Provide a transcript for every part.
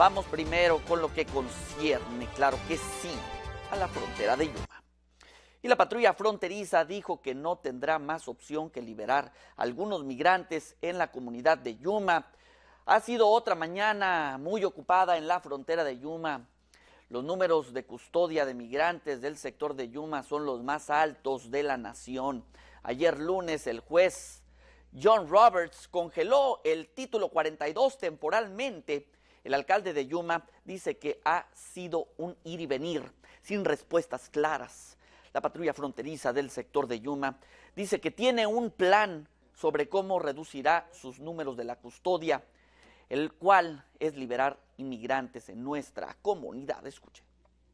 Vamos primero con lo que concierne, claro que sí, a la frontera de Yuma. Y la patrulla fronteriza dijo que no tendrá más opción que liberar algunos migrantes en la comunidad de Yuma. Ha sido otra mañana muy ocupada en la frontera de Yuma. Los números de custodia de migrantes del sector de Yuma son los más altos de la nación. Ayer lunes el juez John Roberts congeló el título 42 temporalmente el alcalde de Yuma dice que ha sido un ir y venir, sin respuestas claras. La patrulla fronteriza del sector de Yuma dice que tiene un plan sobre cómo reducirá sus números de la custodia, el cual es liberar inmigrantes en nuestra comunidad. Escuche.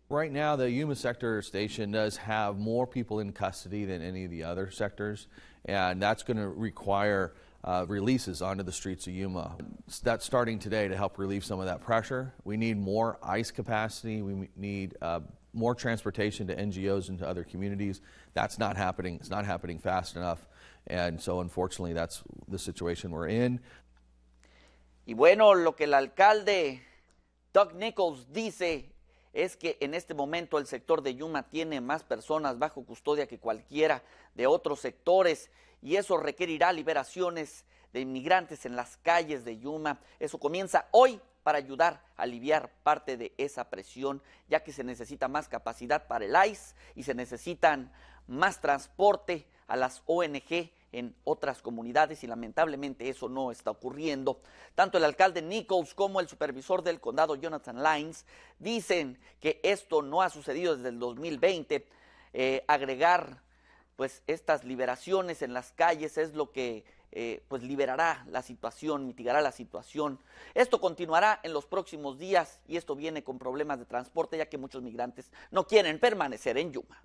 Right now, the Yuma sector station does have more people in custody than any of the other sectors, and that's going to require uh, releases onto the streets of Yuma. That's starting today to help relieve some of that pressure. We need more ICE capacity. We need uh, more transportation to NGOs and to other communities. That's not happening. It's not happening fast enough. And so, unfortunately, that's the situation we're in. Y bueno, lo que el alcalde Doug Nichols dice es que en este momento el sector de Yuma tiene más personas bajo custodia que cualquiera de otros sectores. y eso requerirá liberaciones de inmigrantes en las calles de Yuma. Eso comienza hoy para ayudar a aliviar parte de esa presión, ya que se necesita más capacidad para el ICE y se necesitan más transporte a las ONG en otras comunidades y lamentablemente eso no está ocurriendo. Tanto el alcalde Nichols como el supervisor del condado Jonathan Lines dicen que esto no ha sucedido desde el 2020. Eh, agregar pues estas liberaciones en las calles es lo que eh, pues liberará la situación, mitigará la situación. Esto continuará en los próximos días y esto viene con problemas de transporte ya que muchos migrantes no quieren permanecer en Yuma.